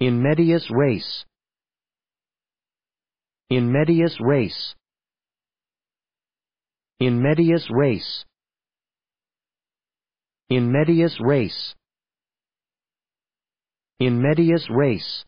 In medias res. In medias res. In medias res. In medias res. In medias res.